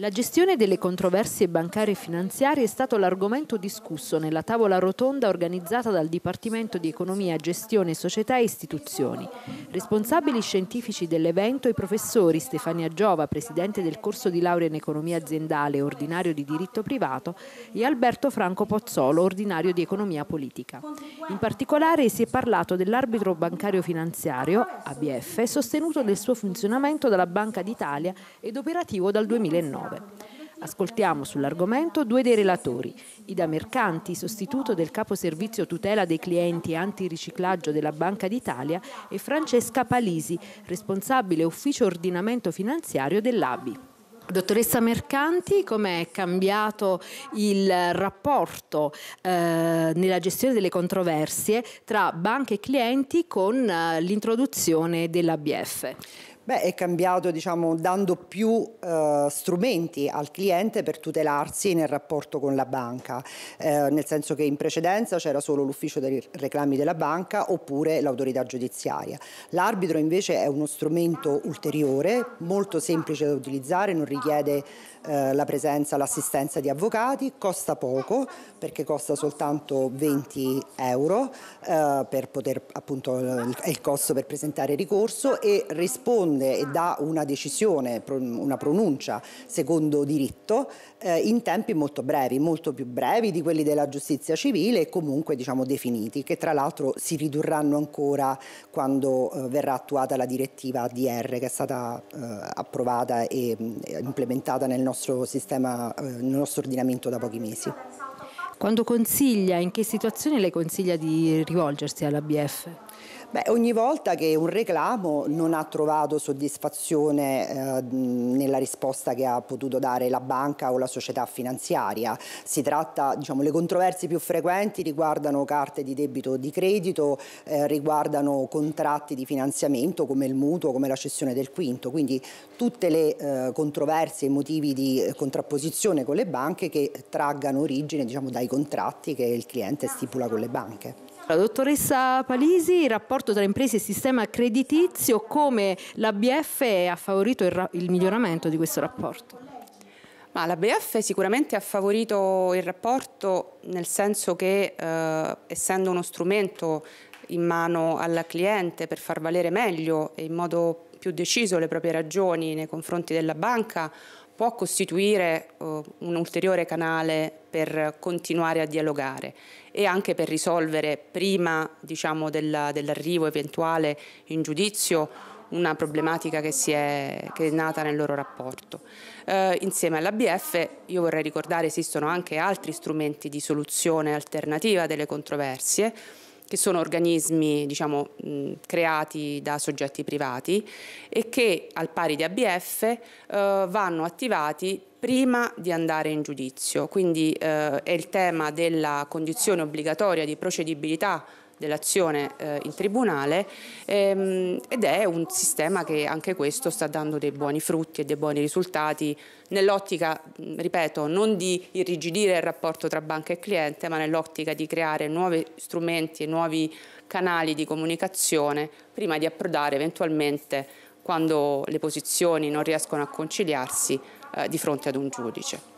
La gestione delle controversie bancarie e finanziarie è stato l'argomento discusso nella tavola rotonda organizzata dal Dipartimento di Economia, Gestione, Società e Istituzioni. Responsabili scientifici dell'evento i professori Stefania Giova, presidente del corso di laurea in economia aziendale ordinario di diritto privato, e Alberto Franco Pozzolo, ordinario di economia politica. In particolare si è parlato dell'arbitro bancario finanziario, ABF, sostenuto nel suo funzionamento dalla Banca d'Italia ed operativo dal 2009. 2019. Ascoltiamo sull'argomento due dei relatori, Ida Mercanti, sostituto del capo servizio tutela dei clienti antiriciclaggio della Banca d'Italia, e Francesca Palisi, responsabile ufficio ordinamento finanziario dell'ABI. Dottoressa Mercanti, come è cambiato il rapporto eh, nella gestione delle controversie tra banche e clienti con eh, l'introduzione dell'ABF? Beh, è cambiato diciamo, dando più eh, strumenti al cliente per tutelarsi nel rapporto con la banca, eh, nel senso che in precedenza c'era solo l'ufficio dei reclami della banca oppure l'autorità giudiziaria. L'arbitro invece è uno strumento ulteriore, molto semplice da utilizzare, non richiede eh, la presenza, l'assistenza di avvocati, costa poco perché costa soltanto 20 euro eh, per poter appunto è il costo per presentare ricorso e risponde risponde e dà una decisione, una pronuncia secondo diritto eh, in tempi molto brevi, molto più brevi di quelli della giustizia civile e comunque diciamo definiti, che tra l'altro si ridurranno ancora quando eh, verrà attuata la direttiva ADR che è stata eh, approvata e eh, implementata nel nostro sistema, eh, nel nostro ordinamento da pochi mesi. Quando consiglia, in che situazioni le consiglia di rivolgersi all'ABF? Beh, ogni volta che un reclamo non ha trovato soddisfazione eh, nella risposta che ha potuto dare la banca o la società finanziaria. Si tratta, diciamo, le controversie più frequenti riguardano carte di debito di credito, eh, riguardano contratti di finanziamento come il mutuo, come la cessione del quinto, quindi tutte le eh, controversie e motivi di contrapposizione con le banche che traggano origine diciamo, dai contratti che il cliente stipula con le banche. La dottoressa Palisi, il rapporto tra imprese e sistema creditizio, come l'ABF ha favorito il, il miglioramento di questo rapporto? Ma la sicuramente ha favorito il rapporto nel senso che eh, essendo uno strumento in mano al cliente per far valere meglio e in modo più più deciso le proprie ragioni nei confronti della banca può costituire uh, un ulteriore canale per continuare a dialogare e anche per risolvere prima diciamo, dell'arrivo eventuale in giudizio una problematica che, è, che è, nata nel loro rapporto. Eh, insieme all'ABF io vorrei ricordare esistono anche altri strumenti di soluzione alternativa delle controversie che sono organismi diciamo, mh, creati da soggetti privati e che al pari di ABF eh, vanno attivati prima di andare in giudizio. Quindi eh, è il tema della condizione obbligatoria di procedibilità dell'azione eh, in tribunale ehm, ed è un sistema che anche questo sta dando dei buoni frutti e dei buoni risultati nell'ottica, ripeto, non di irrigidire il rapporto tra banca e cliente, ma nell'ottica di creare nuovi strumenti e nuovi canali di comunicazione prima di approdare eventualmente quando le posizioni non riescono a conciliarsi eh, di fronte ad un giudice.